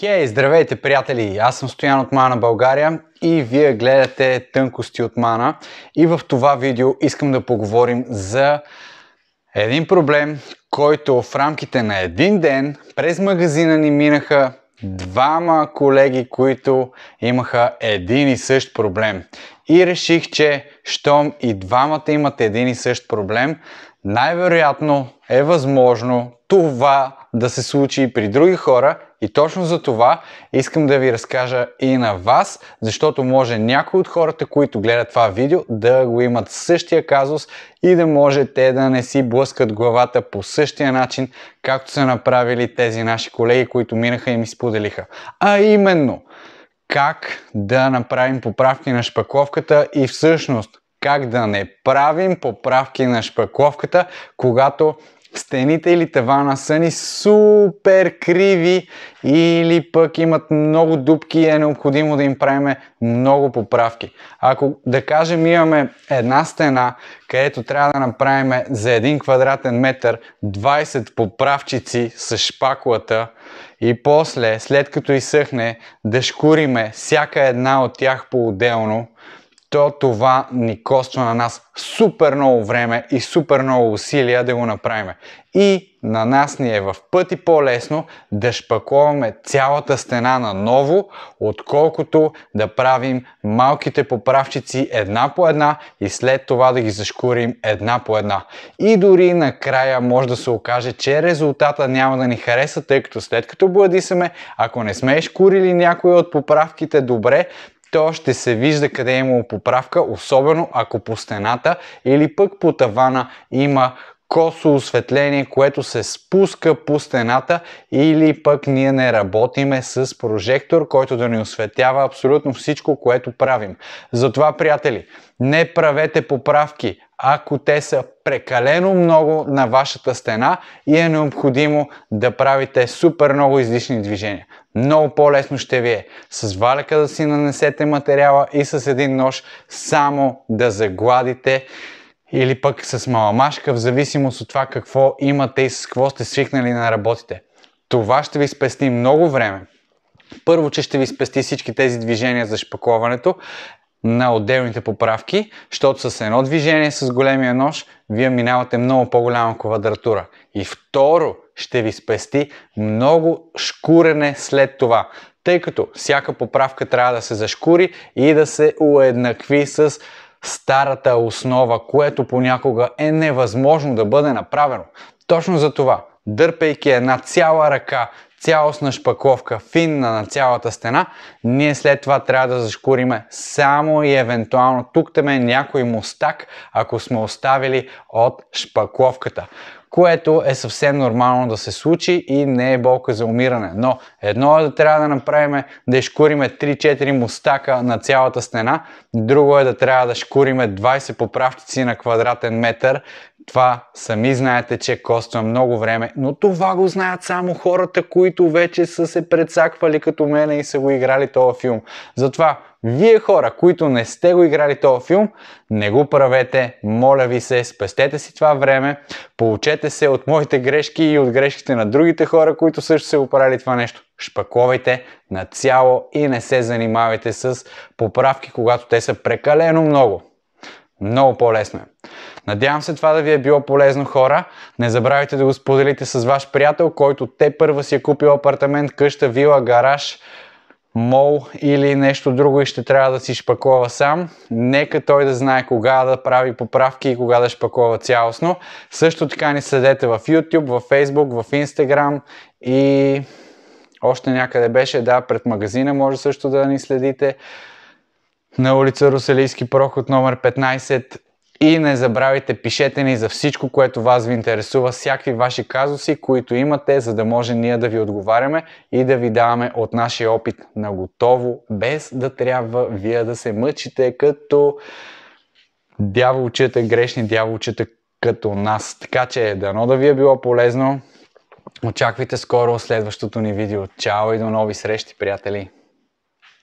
Хей, здравейте, приятели! Аз съм Стоян от Мана България и вие гледате Тънкости от Мана. И в това видео искам да поговорим за един проблем, който в рамките на един ден през магазина ни минаха двама колеги, които имаха един и същ проблем. И реших, че щом и двамата имат един и същ проблем, най-вероятно е възможно това да се случи и при други хора и точно за това искам да ви разкажа и на вас, защото може някои от хората, които гледат това видео, да го имат същия казус и да може те да не си блъскат главата по същия начин, както са направили тези наши колеги, които минаха и ми споделиха. А именно, как да направим поправки на шпакловката и всъщност как да не правим поправки на шпакловката, когато стените или тавана са ни супер криви или пък имат много дупки и е необходимо да им правим много поправки. Ако да кажем имаме една стена, където трябва да направим за един квадратен метър 20 поправчици с шпакулата и после, след като изсъхне, да шкуриме всяка една от тях по-отделно, то това ни коства на нас супер много време и супер много усилия да го направим. И на нас ни е в пъти по-лесно да шпаковаме цялата стена на ново, отколкото да правим малките поправчици една по една и след това да ги зашкурим една по една. И дори накрая може да се окаже, че резултата няма да ни хареса, тъй като след като бладисаме, ако не сме шкурили някои от поправките добре, то ще се вижда къде е имало поправка, особено ако по стената или пък по тавана има косо осветление, което се спуска по стената или пък ние не работиме с прожектор, който да ни осветява абсолютно всичко, което правим. Затова, приятели, не правете поправки, ако те са прекалено много на вашата стена и е необходимо да правите супер много излишни движения. Много по-лесно ще ви е с валяка да си нанесете материала и с един нож само да загладите или пък с маламашка, в зависимост от това какво имате и с какво сте свикнали да работите. Това ще ви спести много време. Първо, че ще ви спести всички тези движения за шпаковането на отделните поправки, защото с едно движение с големия нож вие минавате много по-голяма квадратура. И второ, ще ви спести много шкурене след това, тъй като всяка поправка трябва да се зашкури и да се уеднакви с старата основа, което понякога е невъзможно да бъде направено. Точно за това, дърпайки една цяла ръка цялостна шпаковка, финна на цялата стена, ние след това трябва да зашкуриме само и евентуално тук теме е някой мустак, ако сме оставили от шпаковката което е съвсем нормално да се случи и не е болка за умиране. Но едно е да трябва да направим да изкуриме 3-4 мустака на цялата стена, друго е да трябва да шкуриме 20 поправчици на квадратен метър, това сами знаете, че коства много време, но това го знаят само хората, които вече са се предсаквали като мене и са го играли този филм. Затова вие хора, които не сте го играли този филм, не го правете, моля ви се, спестете си това време, получете се от моите грешки и от грешките на другите хора, които също са го правили това нещо. Шпаковайте на цяло и не се занимавайте с поправки, когато те са прекалено много. Много по-лесно е. Надявам се това да ви е било полезно хора. Не забравяйте да го споделите с ваш приятел, който те първа си е купил апартамент, къща, вила, гараж, мол или нещо друго и ще трябва да си шпакова сам. Нека той да знае кога да прави поправки и кога да шпакова цялостно. Също така ни следете в YouTube, в Facebook, в Instagram и още някъде беше, да, пред магазина може също да ни следите. На улица Руселийски проход номер 15 и не забравяйте, пишете ни за всичко, което вас ви интересува, всякакви ваши казуси, които имате, за да може ние да ви отговаряме и да ви даваме от нашия опит на готово, без да трябва вие да се мъчите като дяволчета грешни, дяволчета като нас. Така че дано да ви е било полезно. Очаквайте скоро следващото ни видео. Чао и до нови срещи, приятели!